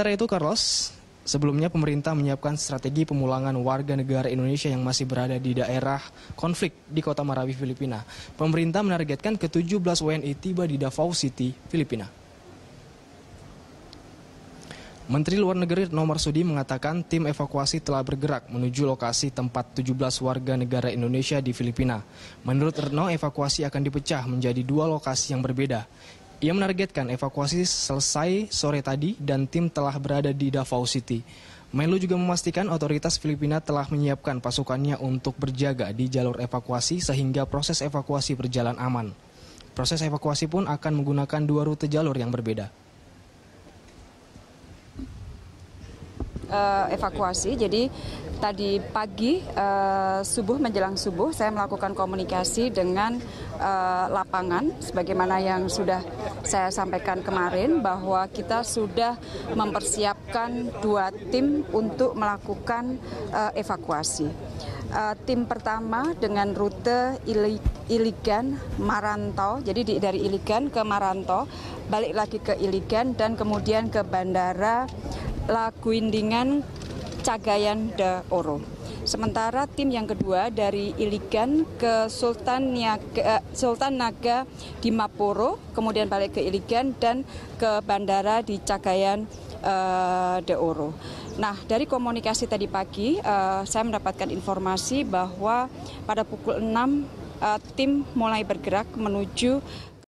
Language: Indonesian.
Sementara itu, Carlos, sebelumnya pemerintah menyiapkan strategi pemulangan warga negara Indonesia yang masih berada di daerah konflik di kota Marawi, Filipina. Pemerintah menargetkan ke-17 WNI tiba di Davao City, Filipina. Menteri Luar Negeri Retno Marsudi mengatakan tim evakuasi telah bergerak menuju lokasi tempat 17 warga negara Indonesia di Filipina. Menurut Retno, evakuasi akan dipecah menjadi dua lokasi yang berbeda. Ia menargetkan evakuasi selesai sore tadi dan tim telah berada di Davao City. Melo juga memastikan otoritas Filipina telah menyiapkan pasukannya untuk berjaga di jalur evakuasi sehingga proses evakuasi berjalan aman. Proses evakuasi pun akan menggunakan dua rute jalur yang berbeda. uh, evakuasi. Jadi tadi pagi uh, subuh menjelang subuh saya melakukan komunikasi dengan uh, lapangan sebagaimana yang sudah saya sampaikan kemarin bahwa kita sudah mempersiapkan dua tim untuk melakukan uh, evakuasi. Uh, tim pertama dengan rute Ili Iligan maranto jadi di, dari Iligan ke Maranto, balik lagi ke Iligan dan kemudian ke Bandara lagu indingan Cagayan de Oro. Sementara tim yang kedua dari Iligan ke Sultan, Niaga, eh, Sultan Naga di Maporo, kemudian balik ke Iligan dan ke bandara di Cagayan eh, de Oro. Nah, dari komunikasi tadi pagi, eh, saya mendapatkan informasi bahwa pada pukul 6 tim mulai bergerak menuju